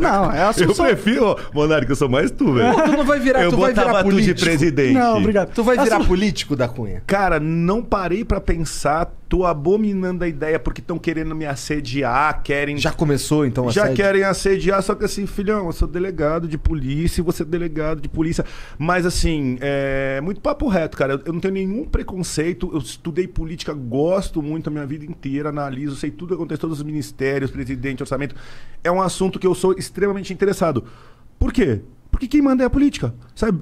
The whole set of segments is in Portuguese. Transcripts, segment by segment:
Não, é assunção. Eu prefiro, Monarca, eu sou mais tu, velho. Tu não vai virar, eu tu vai virar político. de presidente. Não, obrigado. Tu vai virar político da Cunha. Cara, não parei para pensar tô abominando a ideia porque estão querendo me assediar, querem. Já começou então Já querem assediar, só que assim, filhão, eu sou delegado de polícia e você é delegado de polícia. Mas assim, é muito papo reto, cara. Eu não tenho nenhum preconceito. Eu estudei política, gosto muito a minha vida inteira, analiso, sei tudo que acontece, todos os ministérios, presidente, orçamento. É um assunto que eu sou extremamente interessado. Por quê? Porque quem manda é a política. Sabe?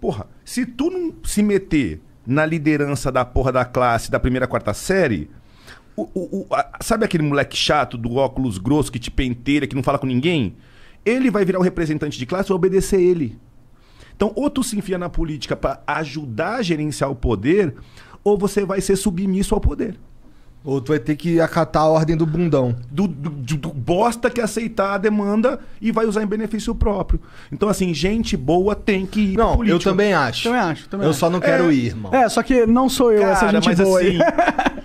Porra, se tu não se meter na liderança da porra da classe da primeira quarta série. O, o, o, a, sabe aquele moleque chato do óculos grosso que te penteira, que não fala com ninguém? Ele vai virar o representante de classe e obedecer ele. Então, ou tu se enfia na política para ajudar a gerenciar o poder, ou você vai ser submisso ao poder. Ou tu vai ter que acatar a ordem do bundão. Do, do, do, bosta que aceitar a demanda e vai usar em benefício próprio. Então, assim, gente boa tem que ir. Não, eu também acho. Também acho, também Eu acho. só não quero é, ir, irmão. É, só que não sou eu Cara, essa gente mas boa assim,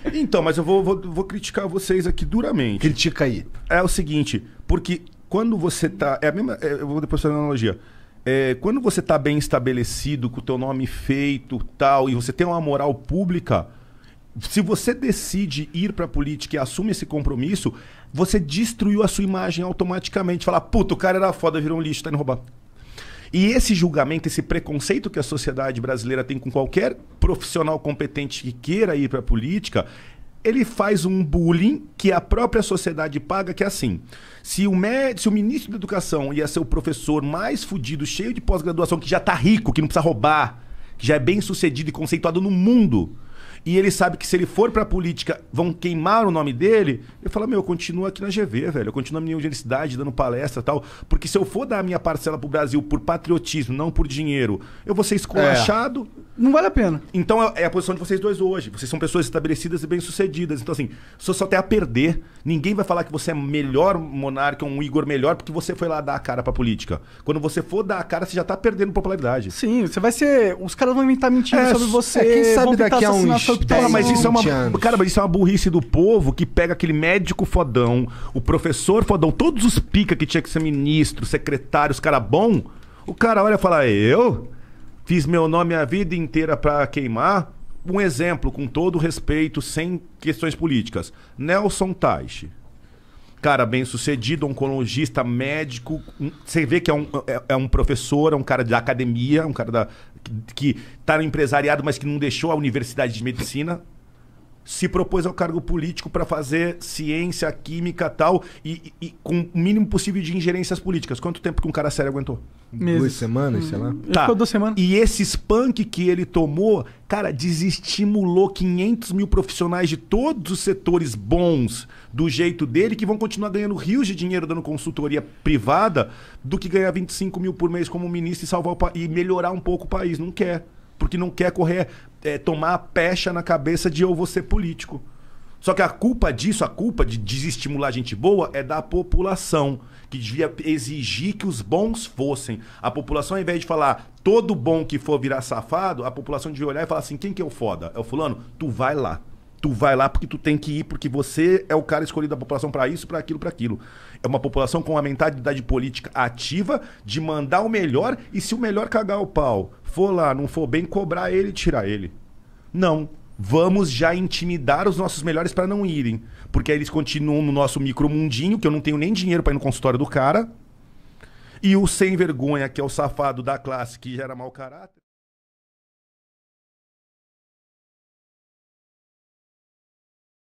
aí. então, mas eu vou, vou, vou criticar vocês aqui duramente. Critica aí. É o seguinte, porque quando você tá. É a mesma. É, eu vou depois fazer uma analogia. É, quando você tá bem estabelecido, com o teu nome feito tal, e você tem uma moral pública se você decide ir para a política e assume esse compromisso, você destruiu a sua imagem automaticamente. Falar, puta, o cara era foda, virou um lixo, tá indo roubar. E esse julgamento, esse preconceito que a sociedade brasileira tem com qualquer profissional competente que queira ir para a política, ele faz um bullying que a própria sociedade paga, que é assim. Se o, med... se o ministro da Educação ia ser o professor mais fudido, cheio de pós-graduação, que já tá rico, que não precisa roubar, que já é bem sucedido e conceituado no mundo, e ele sabe que se ele for pra política vão queimar o nome dele, ele fala, meu, eu continuo aqui na GV, velho. Eu continuo na minha universidade, dando palestra e tal. Porque se eu for dar a minha parcela pro Brasil por patriotismo, não por dinheiro, eu vou ser esculachado. É. Não vale a pena. Então é, é a posição de vocês dois hoje. Vocês são pessoas estabelecidas e bem-sucedidas. Então, assim, só só tem a perder. Ninguém vai falar que você é melhor monarca, um Igor melhor, porque você foi lá dar a cara pra política. Quando você for dar a cara, você já tá perdendo popularidade. Sim, você vai ser. Os caras vão inventar mentiras é, sobre é, você. É, quem sabe daqui a uns. Cara, mas isso é uma. Anos. Cara, mas isso é uma burrice do povo que pega aquele médico fodão, o professor fodão, todos os pica que tinha que ser ministro, secretário, os cara bom. O cara olha e fala: Eu fiz meu nome a vida inteira pra queimar um exemplo, com todo respeito, sem questões políticas. Nelson Taishi. Cara, bem sucedido, oncologista, médico. Um, você vê que é um, é, é, um professor, é um cara da academia, um cara da, que está no empresariado, mas que não deixou a universidade de medicina se propôs ao cargo político para fazer ciência, química tal, e, e, e com o mínimo possível de ingerências políticas. Quanto tempo que um cara sério aguentou? Meses. Duas semanas, sei lá. Hum. Tá. Ficou duas semanas. E esse spunk que ele tomou, cara, desestimulou 500 mil profissionais de todos os setores bons do jeito dele, que vão continuar ganhando rios de dinheiro dando consultoria privada, do que ganhar 25 mil por mês como ministro e, salvar pa... e melhorar um pouco o país. Não quer porque não quer correr, é, tomar a pecha na cabeça de eu vou ser político. Só que a culpa disso, a culpa de desestimular gente boa, é da população, que devia exigir que os bons fossem. A população, ao invés de falar todo bom que for virar safado, a população devia olhar e falar assim: quem que é o foda? É o fulano? Tu vai lá. Tu vai lá porque tu tem que ir, porque você é o cara escolhido da população para isso, para aquilo, para aquilo. É uma população com uma mentalidade política ativa de mandar o melhor e se o melhor cagar o pau for lá, não for bem, cobrar ele e tirar ele. Não. Vamos já intimidar os nossos melhores para não irem. Porque aí eles continuam no nosso micromundinho, que eu não tenho nem dinheiro para ir no consultório do cara. E o sem vergonha, que é o safado da classe, que gera era mau caráter.